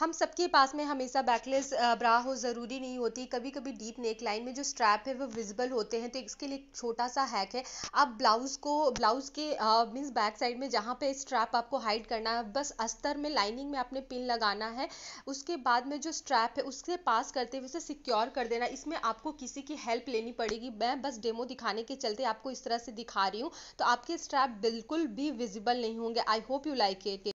हम सबके पास में हमेशा बैकलेस ब्रा हो ज़रूरी नहीं होती कभी कभी डीप नेक लाइन में जो स्ट्रैप है वो विजिबल होते हैं तो इसके लिए छोटा सा हैक है आप ब्लाउज़ को ब्लाउज़ के मीन्स बैक साइड में जहाँ पे स्ट्रैप आपको हाइड करना है बस अस्तर में लाइनिंग में आपने पिन लगाना है उसके बाद में जो स्ट्रैप है उसके पास करते हुए उसे सिक्योर कर देना इसमें आपको किसी की हेल्प लेनी पड़ेगी मैं बस डेमो दिखाने के चलते आपको इस तरह से दिखा रही हूँ तो आपके स्ट्रैप बिल्कुल भी विजिबल नहीं होंगे I hope you like it